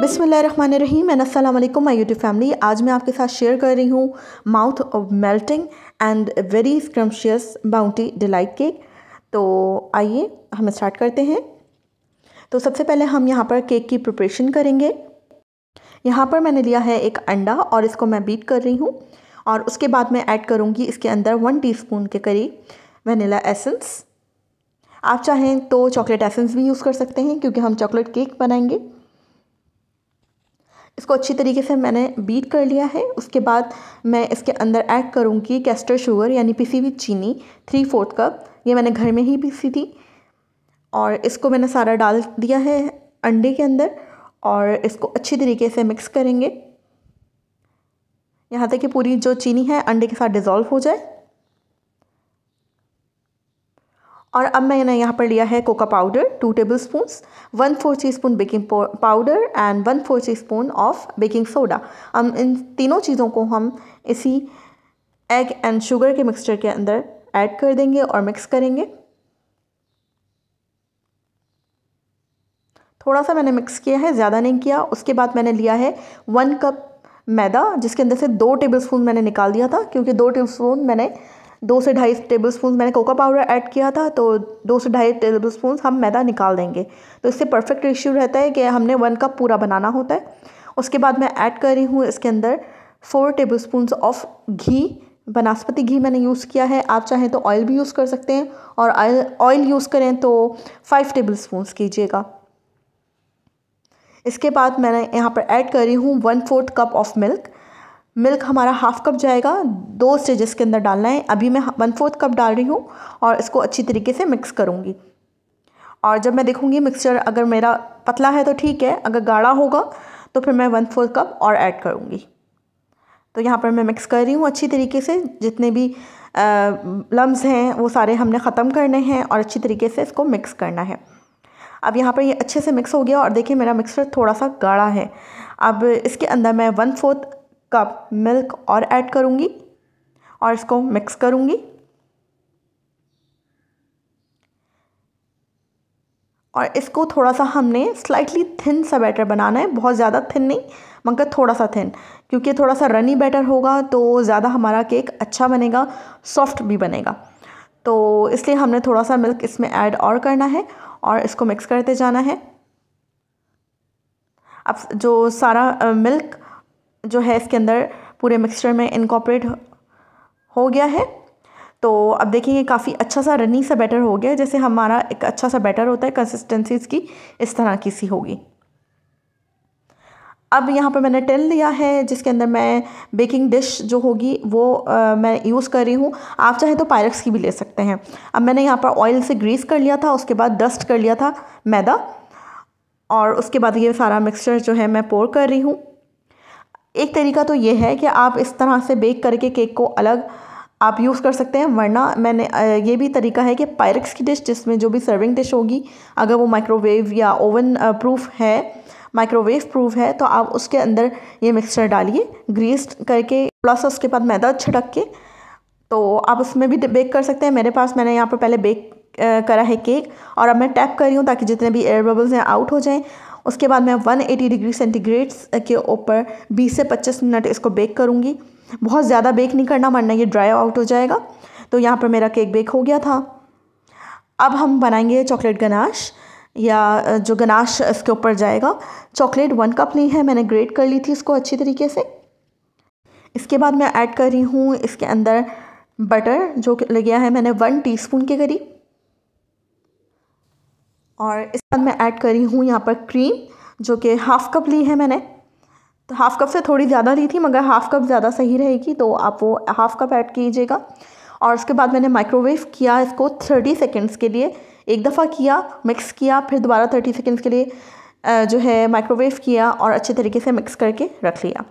बिसमीम एंड असल my YouTube family आज मैं आपके साथ शेयर कर रही हूँ mouth of melting and very scrumptious bounty delight cake तो आइए हम स्टार्ट करते हैं तो सबसे पहले हम यहाँ पर केक की प्रिपरेशन करेंगे यहाँ पर मैंने लिया है एक अंडा और इसको मैं बीट कर रही हूँ और उसके बाद मैं ऐड करूँगी इसके अंदर वन टी के करीब वनीला एसेंस आप चाहें तो चॉकलेट एसेंस भी यूज़ कर सकते हैं क्योंकि हम चॉकलेट केक बनाएंगे इसको अच्छी तरीके से मैंने बीट कर लिया है उसके बाद मैं इसके अंदर ऐड करूँगी कैस्टर शुगर यानी पिसी हुई चीनी थ्री फोर्थ कप ये मैंने घर में ही पीसी थी और इसको मैंने सारा डाल दिया है अंडे के अंदर और इसको अच्छी तरीके से मिक्स करेंगे यहाँ तक कि पूरी जो चीनी है अंडे के साथ डिज़ोल्व हो जाए और अब मैंने यहाँ पर लिया है cocoa powder two tablespoon one four teaspoon baking powder and one four teaspoon of baking soda हम इन तीनों चीज़ों को हम इसी एग एंड शुगर के मिक्सचर के अंदर ऐड कर देंगे और मिक्स करेंगे थोड़ा सा मैंने मिक्स किया है ज़्यादा नहीं किया उसके बाद मैंने लिया है वन कप मैदा जिसके अंदर से दो टेबल स्पून मैंने निकाल दिया था क्योंकि दो टेबल स्पून मैंने दो से ढाई टेबल स्पून मैंने कोका पाउडर ऐड किया था तो दो से ढाई टेबल स्पून हम मैदा निकाल देंगे तो इससे परफेक्ट रेशियो रहता है कि हमने वन कप पूरा बनाना होता है उसके बाद मैं ऐड कर रही हूँ इसके अंदर फोर टेबल स्पून ऑफ घी बनास्पति घी मैंने यूज़ किया है आप चाहें तो ऑयल भी यूज़ कर सकते हैं और ऑयल ऑयल यूज़ करें तो फाइव टेबल स्पून्स कीजिएगा इसके बाद मैंने यहाँ पर ऐड कर रही हूँ one fourth cup of milk milk हमारा हाफ़ कप जाएगा दो स्टेजेस के अंदर डालना है अभी मैं वन फोर्थ कप डाल रही हूँ और इसको अच्छी तरीके से मिक्स करूँगी और जब मैं देखूँगी मिक्सचर अगर मेरा पतला है तो ठीक है अगर गाढ़ा होगा तो फिर मैं वन फोर्थ कप और ऐड करूँगी तो यहाँ पर मैं मिक्स कर रही हूँ अच्छी तरीके से जितने भी लम्ब हैं वो सारे हमने ख़त्म करने हैं और अच्छी तरीके से इसको मिक्स करना है अब यहाँ पर ये अच्छे से मिक्स हो गया और देखिए मेरा मिक्सचर थोड़ा सा गाढ़ा है अब इसके अंदर मैं वन फोर्थ कप मिल्क और ऐड करूँगी और इसको मिक्स करूँगी और इसको थोड़ा सा हमने स्लाइटली थिन सा बैटर बनाना है बहुत ज़्यादा थिन नहीं मगर थोड़ा सा थिन क्योंकि थोड़ा सा रनी बैटर होगा तो ज़्यादा हमारा केक अच्छा बनेगा सॉफ्ट भी बनेगा तो इसलिए हमने थोड़ा सा मिल्क इसमें ऐड और करना है और इसको मिक्स करते जाना है अब जो सारा मिल्क जो है इसके अंदर पूरे मिक्सचर में इनकॉपरेट हो गया है तो अब देखेंगे काफ़ी अच्छा सा रनी सा बैटर हो गया जैसे हमारा एक अच्छा सा बैटर होता है कंसिस्टेंसी की इस तरह की सी होगी अब यहाँ पर मैंने टेन लिया है जिसके अंदर मैं बेकिंग डिश जो होगी वो आ, मैं यूज़ कर रही हूँ आप चाहे तो पायरक्स की भी ले सकते हैं अब मैंने यहाँ पर ऑयल से ग्रीस कर लिया था उसके बाद डस्ट कर लिया था मैदा और उसके बाद ये सारा मिक्सचर जो है मैं पोर कर रही हूँ एक तरीका तो ये है कि आप इस तरह से बेक करके केक को अलग आप यूज़ कर सकते हैं वरना मैंने ये भी तरीका है कि पायरक्स की डिश जिसमें जो भी सर्विंग डिश होगी अगर वो माइक्रोवेव या ओवन प्रूफ है माइक्रोवेव प्रूफ है तो आप उसके अंदर ये मिक्सचर डालिए ग्रीस करके प्लस उसके बाद मैदा छिड़क के तो आप उसमें भी बेक कर सकते हैं मेरे पास मैंने यहाँ पर पहले बेक करा है केक और अब मैं टैप कर रही हूँ ताकि जितने भी एयर बबल्स हैं आउट हो जाएँ उसके बाद मैं 180 डिग्री सेंटीग्रेड के ऊपर 20 से 25 मिनट इसको बेक करूँगी बहुत ज़्यादा बेक नहीं करना वरना ये ड्राई आउट हो जाएगा तो यहाँ पर मेरा केक बेक हो गया था अब हम बनाएंगे चॉकलेट गनाश या जो गनाश इसके ऊपर जाएगा चॉकलेट वन कप ली है मैंने ग्रेट कर ली थी इसको अच्छी तरीके से इसके बाद मैं ऐड कर रही हूँ इसके अंदर बटर जो ले गया है मैंने वन टीस्पून के करीब और इस बाद मैं ऐड करी हूँ यहाँ पर क्रीम जो कि हाफ़ कप ली है मैंने तो हाफ़ कप से थोड़ी ज़्यादा ली थी मगर हाफ़ कप ज़्यादा सही रहेगी तो आप वो हाफ़ कप ऐड कीजिएगा और उसके बाद मैंने माइक्रोवेव किया इसको थर्टी सेकेंड्स के लिए एक दफ़ा किया मिक्स किया फिर दोबारा थर्टी सेकेंड्स के लिए जो है माइक्रोवेव किया और अच्छे तरीके से मिक्स करके रख लिया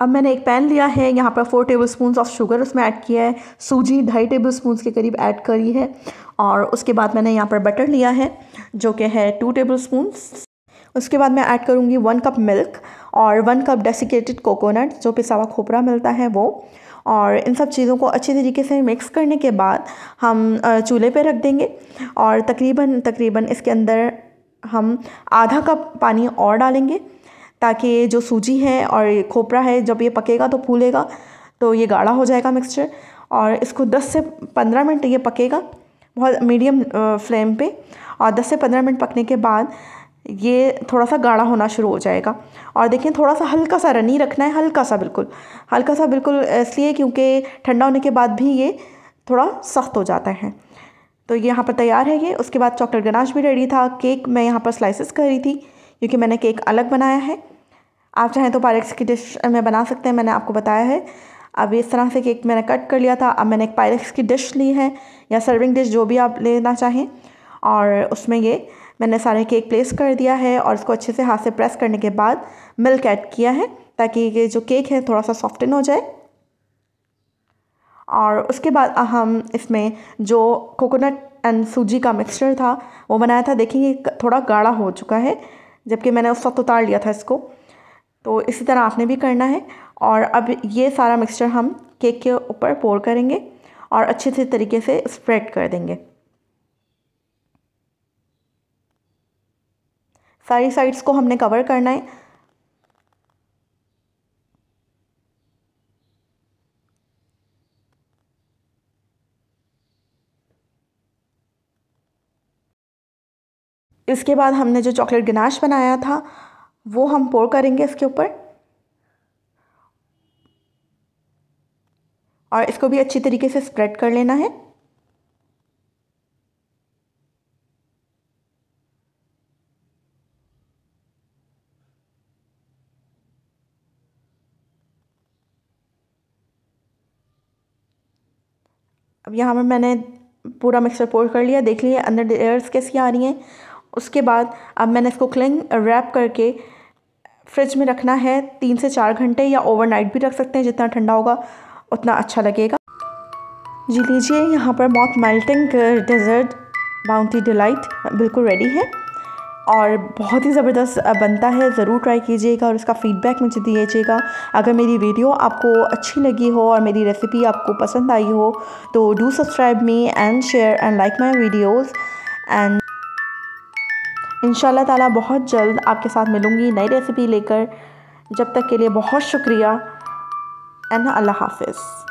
अब मैंने एक पैन लिया है यहाँ पर four tablespoon of sugar उसमें ऐड किया है सूजी ढाई टेबल स्पून के करीब ऐड करी है और उसके बाद मैंने यहाँ पर बटर लिया है जो कि है टू टेबल स्पून उसके बाद मैं ऐड करूँगी वन कप मिल्क और वन कप डेसिकेटेड कोकोनट जो पिसावा खोपरा मिलता है वो और इन सब चीज़ों को अच्छे तरीके से मिक्स करने के बाद हम चूल्हे पे रख देंगे और तकरीबन तकरीबन इसके अंदर हम आधा कप पानी और डालेंगे ताकि ये जो सूजी है और ये खोपरा है जब ये पकेगा तो फूलेगा तो ये गाढ़ा हो जाएगा मिक्सचर और इसको 10 से 15 मिनट ये पकेगा बहुत मीडियम फ्लेम पे और 10 से 15 मिनट पकने के बाद ये थोड़ा सा गाढ़ा होना शुरू हो जाएगा और देखें थोड़ा सा हल्का सा रनी रखना है हल्का सा बिल्कुल हल्का सा बिल्कुल इसलिए क्योंकि ठंडा होने के बाद भी ये थोड़ा सख्त हो जाता है तो ये यहाँ पर तैयार है ये उसके बाद चॉकलेट गनाश भी रेडी था केक मैं यहाँ पर स्लाइसिस कर रही थी क्योंकि मैंने केक अलग बनाया है आप चाहें तो पायरेक्स की डिश में बना सकते हैं मैंने आपको बताया है अब इस तरह से केक मैंने कट कर लिया था अब मैंने एक पायरेक्स की डिश ली है या सर्विंग डिश जो भी आप लेना चाहें और उसमें ये मैंने सारे केक प्लेस कर दिया है और इसको अच्छे से हाथ से प्रेस करने के बाद मिल्क ऐड किया है ताकि ये जो केक है थोड़ा सा सॉफ्टन हो जाए और उसके बाद हम इसमें जो कोकोनट एंड सूजी का मिक्सचर था वो बनाया था देखेंगे थोड़ा गाढ़ा हो चुका है जबकि मैंने उस वक्त उतार लिया था इसको तो इसी तरह आपने भी करना है और अब ये सारा मिक्सचर हम केक के ऊपर पोर करेंगे और अच्छे से तरीके से स्प्रेड कर देंगे सारी साइड्स को हमने कवर करना है इसके बाद हमने जो चॉकलेट गनाश बनाया था वो हम पोर करेंगे इसके ऊपर और इसको भी अच्छी तरीके से स्प्रेड कर लेना है अब यहाँ पर मैंने पूरा मिक्सर पोर कर लिया देख लिया अंदर लेयर्स कैसी आ रही हैं उसके बाद अब मैंने इसको क्लिंग रैप uh, करके फ्रिज में रखना है तीन से चार घंटे या ओवरनाइट भी रख सकते हैं जितना ठंडा होगा उतना अच्छा लगेगा जी लीजिए यहाँ पर mock melting dessert bounty delight बिल्कुल रेडी है और बहुत ही ज़बरदस्त uh, बनता है ज़रूर ट्राई कीजिएगा और इसका फीडबैक मुझे दीजिएगा अगर मेरी वीडियो आपको अच्छी लगी हो और मेरी रेसिपी आपको पसंद आई हो तो do subscribe me and share and like my videos and इन ताला बहुत जल्द आपके साथ मिलूँगी नई रेसिपी लेकर जब तक के लिए बहुत शुक्रिया एंड अल्लाह हाफिज़